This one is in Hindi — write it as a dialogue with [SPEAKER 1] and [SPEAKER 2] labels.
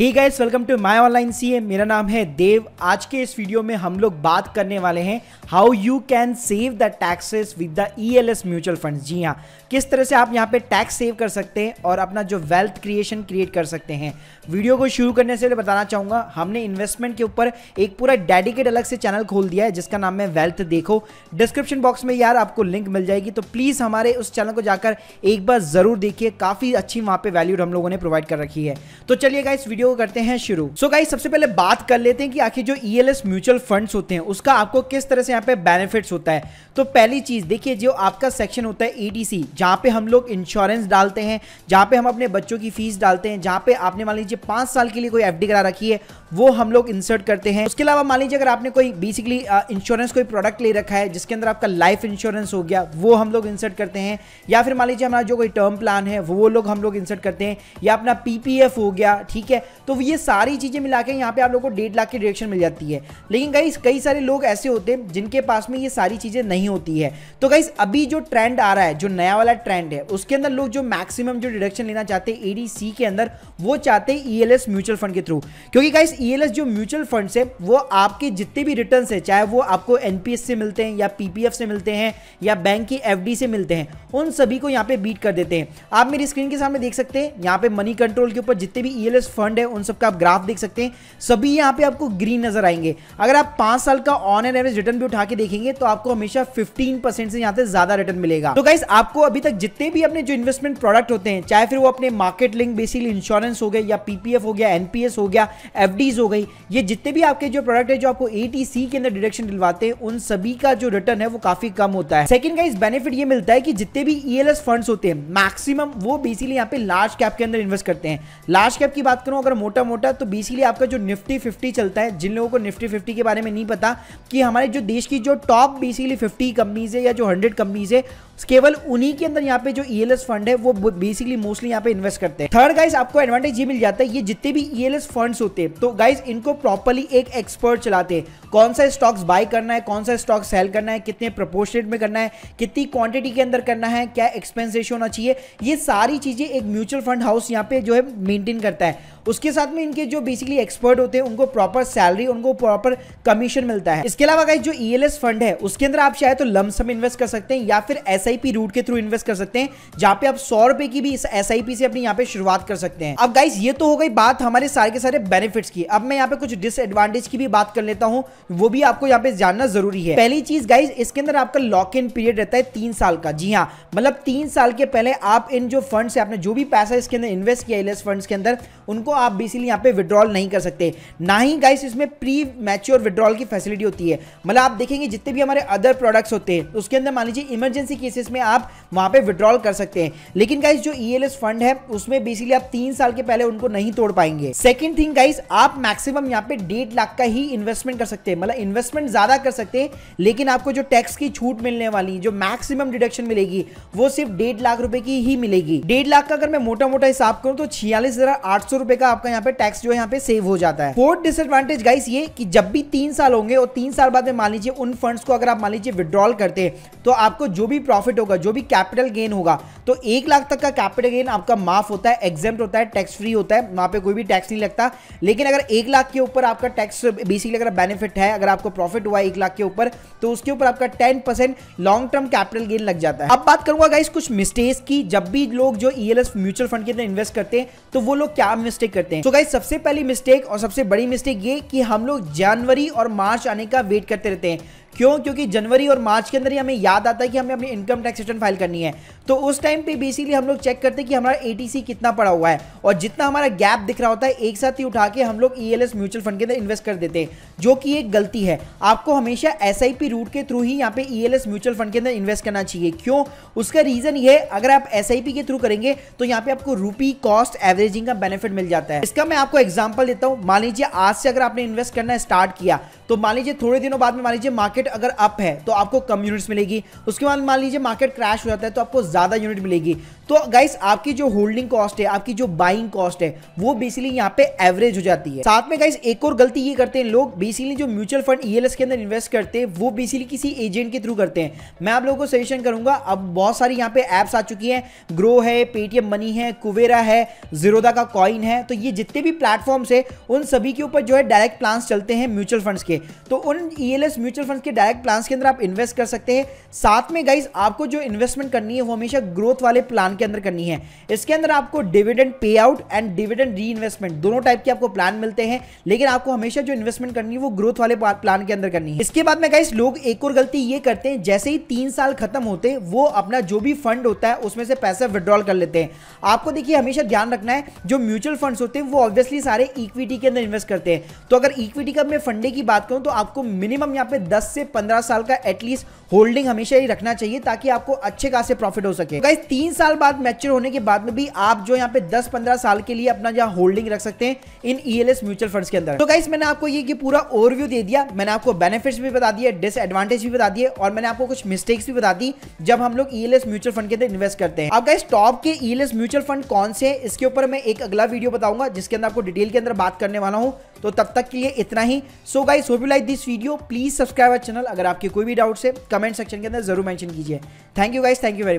[SPEAKER 1] ठीक guys welcome to my online सी मेरा नाम है देव आज के इस वीडियो में हम लोग बात करने वाले हैं how you can save the taxes with the ELS mutual funds जी हाँ किस तरह से आप यहाँ पे टैक्स सेव कर सकते हैं और अपना जो वेल्थ क्रिएशन क्रिएट कर सकते हैं वीडियो को शुरू करने से बताना चाहूँगा हमने इन्वेस्टमेंट के ऊपर एक पूरा डेडिकेट अलग से चैनल खोल दिया है जिसका नाम है वेल्थ देखो डिस्क्रिप्शन बॉक्स में यार आपको लिंक मिल जाएगी तो प्लीज़ हमारे उस चैनल को जाकर एक बार ज़रूर देखिए काफ़ी अच्छी वहाँ पर वैल्यू हम लोगों ने प्रोवाइड कर रखी है तो चलिएगा इस वीडियो वीडियो को करते हैं शुरू सो so गाइस सबसे पहले बात कर लेते हैं कि आखिर जो ईएलएस म्यूचुअल फंड्स होते हैं उसका आपको किस तरह से यहाँ पे बेनिफिट्स होता है तो पहली चीज देखिए जो आपका सेक्शन होता है ईडीसी e जहां पे हम लोग इंश्योरेंस डालते हैं जहां पे हम अपने बच्चों की फीस डालते हैं जहां पे आपने मान लीजिए पांच साल के लिए कोई एफ करा रखी है वो हम लोग इंसर्ट करते हैं उसके अलावा मान लीजिए अगर आपने कोई बेसिकली इंश्योरेंस कोई प्रोडक्ट ले रखा है जिसके अंदर आपका लाइफ इंश्योरेंस हो गया वो हम लोग इंसर्ट करते हैं या फिर मान लीजिए हमारा जो कोई टर्म प्लान है वो लोग हम लोग इंसर्ट करते हैं या अपना पीपीएफ हो गया ठीक है तो ये सारी चीज़ें मिला के यहाँ पे आप लोग को डेढ़ लाख की डिडक्शन मिल जाती है लेकिन गाइस कई सारे लोग ऐसे होते हैं जिनके पास में ये सारी चीज़ें नहीं होती है तो गाइस अभी जो ट्रेंड आ रहा है जो नया वाला ट्रेंड है उसके अंदर लोग जो मैक्सिमम जो डिडक्शन लेना चाहते हैं एडीसी के अंदर वो चाहते हैं ईएलएस म्यूचुअल फंड के थ्रू क्योंकि गाइस ईएलएस e जो म्यूचुअल फंड है वो आपके जितने भी रिटर्न है चाहे वो आपको एनपीएस से मिलते हैं या पीपीएफ से मिलते हैं या बैंक की एफ से मिलते हैं उन सभी को यहाँ पे बीट कर देते हैं आप मेरी स्क्रीन के सामने देख सकते हैं यहाँ पे मनी कंट्रोल के ऊपर जितने भी ई e फंड है उन सबका आप ग्राफ देख सकते हैं सभी यहाँ पे आपको ग्रीन नजर आएंगे अगर आप पांच साल का ऑन एंड एवरेज रिटर्न भी उठा के देखेंगे तो आपको हमेशा फिफ्टीन से यहाँ से ज्यादा रिटर्न मिलेगा तो गाइस आपको अभी तक जितने भी अपने जो इन्वेस्टमेंट प्रोडक्ट होते हैं चाहे फिर वो अपने मार्केट लिंक बेसिकली इंश्योरेंस हो गया या पीपीएफ हो गया एनपीएस हो गया एफ हो गई ये जितने भी आपके जो प्रोडक्ट है जो आपको ए के अंदर डिडक्शन दिलवाते हैं उन सभी का जो रिटर्न है वो काफी कम होता है सेकंड गाइस बेनिफिट ये मिलता है कि जितने भी ई e फंड्स होते हैं मैक्सिमम वो बेसिकली यहाँ पे लार्ज कैप के अंदर इन्वेस्ट करते हैं लार्ज कैप की बात करूं अगर अगर मोटा मोटा तो बेसिकली आपका जो निफ्टी फिफ्टी चलता है जिन लोगों को निफ्टी फिफ्टी के बारे में नहीं पता कि हमारे जो देश की जो टॉप बेसिकली फिफ्टी कंपनीज है या जो हंड्रेड कंपनीज है केवल उन्हीं के अंदर यहाँ पे जो ई e फंड है वो बेसिकली मोस्टली यहाँ पे इन्वेस्ट करते हैं थर्ड गाइज आपको एडवांटेज ये मिल जाता है ये जितने भी ई e फंड्स होते हैं तो गाइज इनको प्रॉपरली एक एक्सपर्ट चलाते हैं कौन सा स्टॉक्स बाय करना है कौन सा स्टॉक सेल करना है कितने प्रपोर्शनेट में करना है कितनी क्वांटिटी के अंदर करना है क्या एक्सपेंस रेशियो होना चाहिए ये सारी चीजें एक म्यूचुअल फंड हाउस यहाँ पे जो है मेंटेन करता है उसके साथ में इनके जो बेसिकली एक्सपर्ट होते हैं उनको प्रॉपर सैलरी उनको प्रॉपर कमीशन मिलता है इसके अलावा जो ई e फंड है उसके अंदर आप चाहे तो लमसम इन्वेस्ट कर सकते हैं या फिर एस रूट के थ्रू इन्वेस्ट कर सकते हैं जहां पे आप सौ रुपए की भी एस से अपनी यहाँ पे शुरुआत कर सकते हैं अब गाइज ये तो हो गई बात हमारे सारे के सारे बेनिफिट्स की अब मैं यहाँ पे कुछ डिसएडवांटेज की भी बात कर लेता हूँ वो भी आपको यहाँ पे जानना जरूरी है पहली चीज गाइज इसके अंदर आपका लॉक इन पीरियड रहता है तीन साल का जी हाँ मतलब तीन साल के पहले आप इन जो फंड आपने जो भी पैसा इसके अंदर इन्वेस्ट किया फंड e के अंदर उनको को आप बेसिकली यहाँ पे विड्रॉल नहीं कर सकते ना ही गाइस इसमें प्री मैच्योर विड्रॉल की फैसिलिटी होती है मतलब आप देखेंगे जितने भी हमारे अदर प्रोडक्ट्स होते हैं उसके अंदर मान लीजिए इमरजेंसी केसेस में आप वहाँ पे विड्रॉल कर सकते हैं लेकिन गाइस जो ई e फंड है उसमें बेसिकली आप तीन साल के पहले उनको नहीं तोड़ पाएंगे सेकेंड थिंग गाइस आप मैक्सिमम यहाँ पे डेढ़ लाख का ही इन्वेस्टमेंट कर सकते हैं मतलब इन्वेस्टमेंट ज़्यादा कर सकते हैं लेकिन आपको जो टैक्स की छूट मिलने वाली जो मैक्सिमम डिडक्शन मिलेगी वो सिर्फ डेढ़ लाख रुपए की ही मिलेगी डेढ़ लाख का अगर मैं मोटा मोटा हिसाब करूँ तो छियालीस हजार आठ सौ रुपए का आपका यहाँ पे टैक्स जो है यहाँ पे सेव हो जाता है फोर्थ डिसएडवांटेज गाइस ये कि जब भी तीन साल होंगे और तीन साल बाद में मान लीजिए उन फंड्स को अगर आप मान लीजिए विड्रॉल करते हैं तो आपको जो भी प्रॉफिट होगा जो भी कैपिटल गेन होगा तो एक लाख तक का कैपिटल गेन आपका माफ होता है एग्जाम होता है टैक्स फ्री होता है वहां पर कोई भी टैक्स नहीं लगता लेकिन अगर एक लाख के ऊपर आपका टैक्स बेसिकली अगर बेनिफिट है अगर आपको प्रॉफिट हुआ एक लाख के ऊपर तो उसके ऊपर आपका ten long term capital gain लग जाता है अब बात करूंगा गाइस कुछ मिस्टेक्स की जब भी लोग जो ई म्यूचुअल फंड के अंदर इन्वेस्ट करते हैं तो वो लोग क्या मिस्टेक मिस्टेक करते हैं तो गाइस सबसे पहली मिस्टेक और सबसे बड़ी मिस्टेक ये कि हम लोग जनवरी और मार्च आने का वेट करते रहते हैं क्यों क्योंकि जनवरी और मार्च के अंदर ही हमें याद आता है कि हमें अपनी इनकम टैक्स रिटर्न फाइल करनी है तो उस टाइम पे बेसिकली हम लोग चेक करते हैं कि हमारा एटीसी कितना पड़ा हुआ है और जितना हमारा गैप दिख रहा होता है एक साथ ही उठा के हम लोग ईएलएस म्यूचुअल फंड के अंदर इन्वेस्ट कर देते हैं जो कि एक गलती है आपको हमेशा पी रूट के थ्रू ही यहाँ पे एस म्यूचुअल फंड के अंदर इन्वेस्ट करना चाहिए क्यों उसका रीजन ये अगर आप पी के थ्रू करेंगे तो यहाँ पे आपको रूपी कॉस्ट एवरेजिंग का बेनिफिट मिल जाता है इसका मैं आपको एग्जाम्पल देता हूँ मान लीजिए आज से अगर आपने इन्वेस्ट करना स्टार्ट किया तो मान लीजिए थोड़े दिनों बाद में मान लीजिए मार्केट अगर अप है तो आपको कम यूनिट्स मिलेगी उसके बाद मान लीजिए मार्केट क्रैश हो जाता है तो आपको ज़्यादा यूनिट मिलेगी तो गाइस आपकी जो होल्डिंग कॉस्ट है आपकी जो बाइंग कॉस्ट है वो बेसिकली यहाँ पे एवरेज हो जाती है साथ में गाइस एक और गलती ये करते हैं लोग बेसिकली जो म्यूचुअल फंड ईएलएस के अंदर इन्वेस्ट करते हैं वो बेसिकली किसी एजेंट के थ्रू करते हैं मैं आप लोगों को सजेशन करूंगा अब बहुत सारी यहाँ पे ऐप्स आ चुकी है ग्रो है पेटीएम मनी है कुवेरा है जीरोदा का कॉइन है तो ये जितने भी प्लेटफॉर्म्स है उन सभी के ऊपर जो है डायरेक्ट प्लान्स चलते हैं म्यूचुअल फंड के तो उन ई एल म्यूचुअल फंड के डायरेक्ट प्लान्स के अंदर आप इन्वेस्ट कर सकते हैं साथ में गाइज आपको जो इन्वेस्टमेंट करनी है वो हमेशा ग्रोथ वाले प्लान के अंदर करनी है इसके अंदर आपको dividend pay out and dividend reinvestment दोनों टाइप के आपको प्लान मिलते हैं लेकिन आपको हमेशा जो इन्वेस्टमेंट करनी है वो ग्रोथ वाले प्लान के अंदर करनी है इसके बाद में गाइस लोग एक और गलती ये करते हैं जैसे ही तीन साल खत्म होते हैं वो अपना जो भी फंड होता है उसमें से पैसे विड्रॉल कर लेते हैं आपको देखिए हमेशा ध्यान रखना है जो म्यूचुअल फंड्स होते हैं वो ऑब्वियसली सारे इक्विटी के अंदर इन्वेस्ट करते हैं तो अगर इक्विटी का मैं फंडे की बात करूं तो आपको मिनिमम यहाँ पे 10 से 15 साल का एटलीस्ट होल्डिंग हमेशा ही रखना चाहिए ताकि आपको अच्छे खासे प्रॉफिट हो सके गाइस तीन साल बाद मैच्योर होने के बाद में भी आप जो यहाँ पे 10-15 साल के लिए अपना जो होल्डिंग रख सकते हैं इन ईएलएस म्यूचुअल फंड्स के अंदर तो गाइस मैंने आपको ये, ये पूरा ओवरव्यू दे दिया मैंने आपको बेनिफिट्स भी बता दिए डिसएडवांटेज भी बता दिए और मैंने आपको कुछ मिस्टेक्स भी बता दी जब हम लोग ईएलएस म्यूचुअल फंड के अंदर इन्वेस्ट करते हैं अब गाइस टॉप के ईएलएस म्यूचुअल फंड कौन से है इसके ऊपर मैं एक अगला वीडियो बताऊंगा जिसके अंदर आपको डिटेल के अंदर बात करने वाला हूँ तो तब तक के लिए इतना ही सो गाइस हो hope you like this video please subscribe our channel अगर आपके कोई भी डाउट्स है कमेंट सेक्शन के अंदर जरूर मेंशन कीजिए thank you guys thank you very much